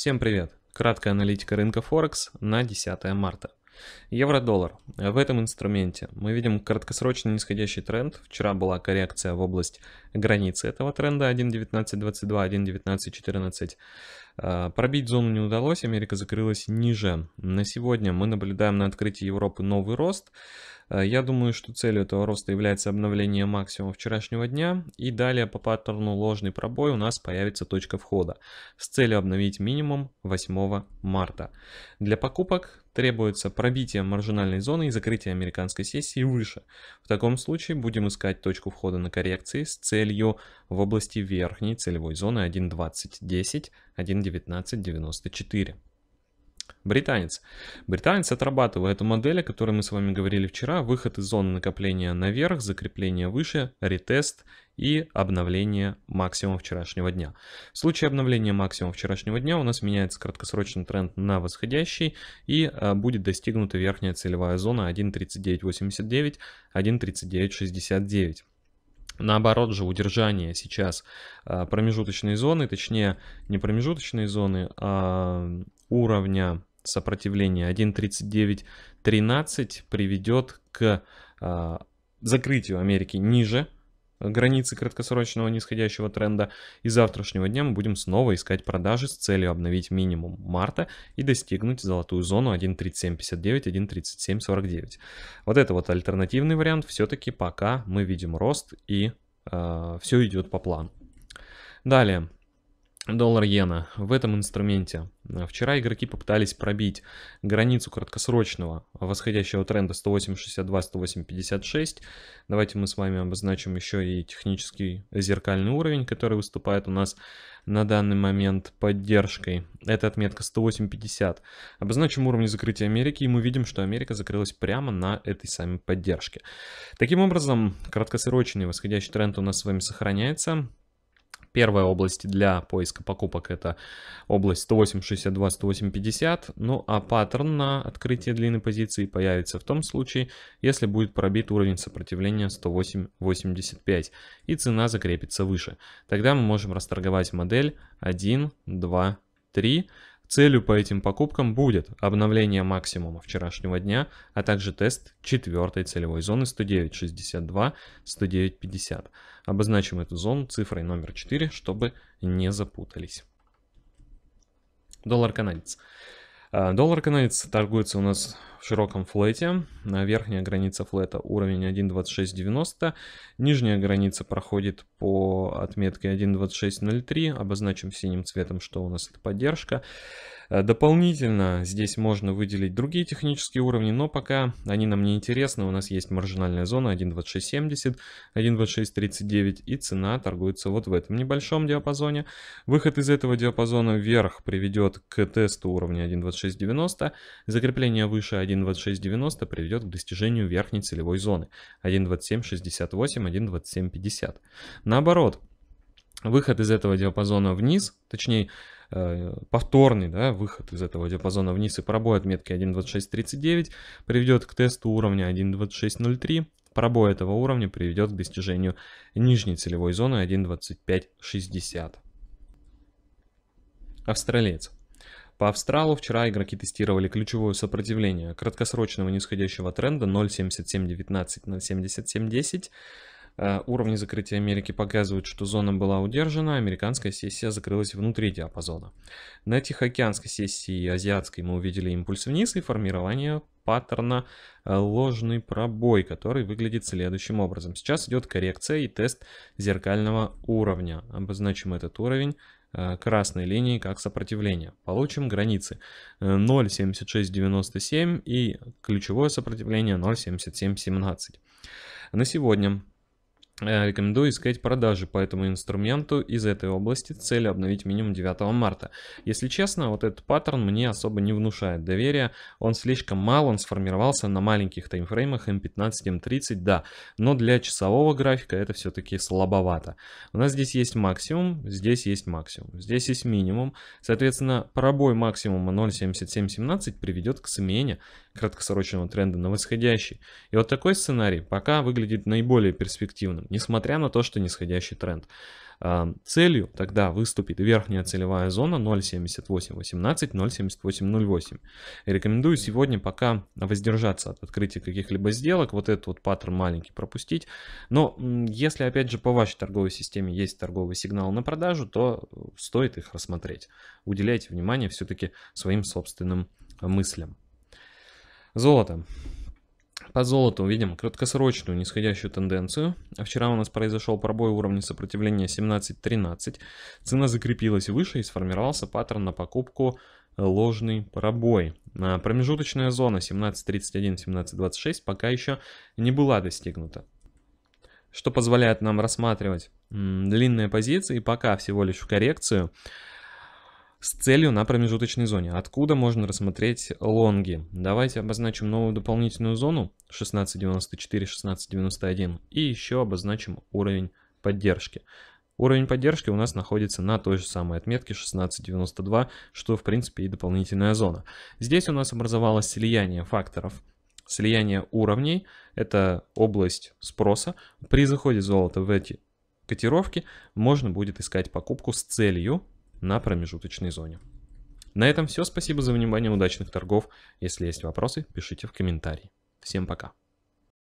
Всем привет! Краткая аналитика рынка Форекс на 10 марта. Евро-доллар. В этом инструменте мы видим краткосрочный нисходящий тренд. Вчера была коррекция в область границы этого тренда 1.1922, 1.1914. А, пробить зону не удалось, Америка закрылась ниже. На сегодня мы наблюдаем на открытии Европы новый рост. Э, я думаю, что целью этого роста является обновление максимума вчерашнего дня, и далее по паттерну ложный пробой у нас появится точка входа с целью обновить минимум 8 марта. Для покупок требуется пробитие маржинальной зоны и закрытие американской сессии выше. В таком случае будем искать точку входа на коррекции с целью в области верхней целевой зоны 1.20.10, 1.19.94 британец. Британец отрабатывает эту модель, о которой мы с вами говорили вчера, выход из зоны накопления наверх, закрепление выше, ретест и обновление максимума вчерашнего дня. В случае обновления максимума вчерашнего дня у нас меняется краткосрочный тренд на восходящий и а, будет достигнута верхняя целевая зона 1.3989, 1.3969. Наоборот же, удержание сейчас а, промежуточной зоны, точнее не промежуточной зоны, а уровня Сопротивление 1.39.13 приведет к э, закрытию Америки ниже границы краткосрочного нисходящего тренда. И завтрашнего дня мы будем снова искать продажи с целью обновить минимум марта и достигнуть золотую зону 1.3759, 1.3749. Вот это вот альтернативный вариант. Все-таки пока мы видим рост и э, а, все идет по плану. Далее доллар-иена в этом инструменте. Э, вчера игроки попытались пробить границу краткосрочного восходящего тренда 108.62-108.56. Давайте мы с вами обозначим еще и технический зеркальный уровень, который выступает у нас на данный момент поддержкой. Это отметка 108.50. Обозначим уровень закрытия Америки, и мы видим, что Америка закрылась прямо на этой самой поддержке. Таким образом, краткосрочный восходящий тренд у нас с вами сохраняется. Первая область для поиска покупок это область 108, 62, Ну а паттерн на открытие длинной позиции появится в том случае, если будет пробит уровень сопротивления 10885 и цена закрепится выше. Тогда мы можем расторговать модель 1, 2, 3. Целью по этим покупкам будет обновление максимума вчерашнего дня, а также тест четвертой целевой зоны 109.62-109.50. Обозначим эту зону цифрой номер 4, чтобы не запутались. Доллар-канадец. А, Доллар-канадец торгуется у нас в широком флете. Верхняя граница флета уровень 1.2690. Нижняя граница проходит по отметке 1.2603. Обозначим синим цветом, что у нас это поддержка. Э, дополнительно здесь можно выделить другие технические уровни, но пока они нам не интересны. У нас есть маржинальная зона 1.2670, 1.2639 и цена торгуется вот в этом небольшом диапазоне. Выход из этого диапазона вверх приведет к тесту уровня 1.2690, закрепление выше 1.2640. 1.2690 приведет к достижению верхней целевой зоны 1.2768, 1.2750. Наоборот, выход из этого диапазона вниз, точнее э, повторный да, выход из этого диапазона вниз и пробой отметки 1.2639 приведет к тесту уровня 1.2603. Пробой этого уровня приведет к достижению нижней целевой зоны 1.2560. Австралиец. По австралу вчера игроки тестировали ключевое сопротивление краткосрочного нисходящего тренда 0.7719, на 0.7710. Уровни закрытия Америки показывают, что зона была удержана, американская сессия закрылась внутри диапазона. На Тихоокеанской сессии и азиатской мы увидели импульс вниз и формирование паттерна э, ложный пробой, который выглядит следующим образом. Сейчас идет коррекция и тест зеркального уровня. Обозначим этот уровень Э, красной линии как сопротивление. Получим границы 0.7697 э, и ключевое сопротивление 0.7717. На сегодня Э, рекомендую искать продажи по этому инструменту из этой области, цель обновить минимум 9 марта. Если честно, вот этот паттерн мне особо не внушает доверия, он слишком мал, он сформировался на маленьких таймфреймах m 15 m 30 да, но для часового графика это все-таки слабовато. У нас здесь есть максимум, здесь есть максимум, здесь есть минимум, соответственно пробой максимума 0.7717 приведет к смене краткосрочного тренда на восходящий. И вот такой сценарий пока выглядит наиболее перспективным несмотря на то, что нисходящий тренд. Целью тогда выступит верхняя целевая зона 0.7818, 0.7808. Рекомендую сегодня пока воздержаться от открытия каких-либо сделок, вот этот вот паттерн маленький пропустить. Но если опять же по вашей торговой системе есть торговый сигнал на продажу, то э, стоит их рассмотреть. Уделяйте внимание все-таки своим собственным мыслям. Золото. По золоту видим краткосрочную нисходящую тенденцию. Вчера у нас произошел пробой уровня сопротивления 17.13. Цена закрепилась выше и сформировался паттерн на покупку э, ложный пробой. А, промежуточная зона 17.31-17.26 пока еще не была достигнута. Что позволяет нам рассматривать длинные позиции пока всего лишь в коррекцию с целью на промежуточной зоне, откуда можно рассмотреть лонги. Давайте обозначим новую дополнительную зону 1694, 1691 и еще обозначим уровень поддержки. Уровень поддержки у нас находится на той же самой отметке 1692, что в принципе и дополнительная зона. Здесь у нас образовалось слияние факторов слияние уровней, это область спроса. При заходе золота в эти котировки можно будет искать покупку с целью на промежуточной зоне. На этом все. Спасибо за внимание. Удачных торгов. Если есть вопросы, пишите в комментарии. Всем пока.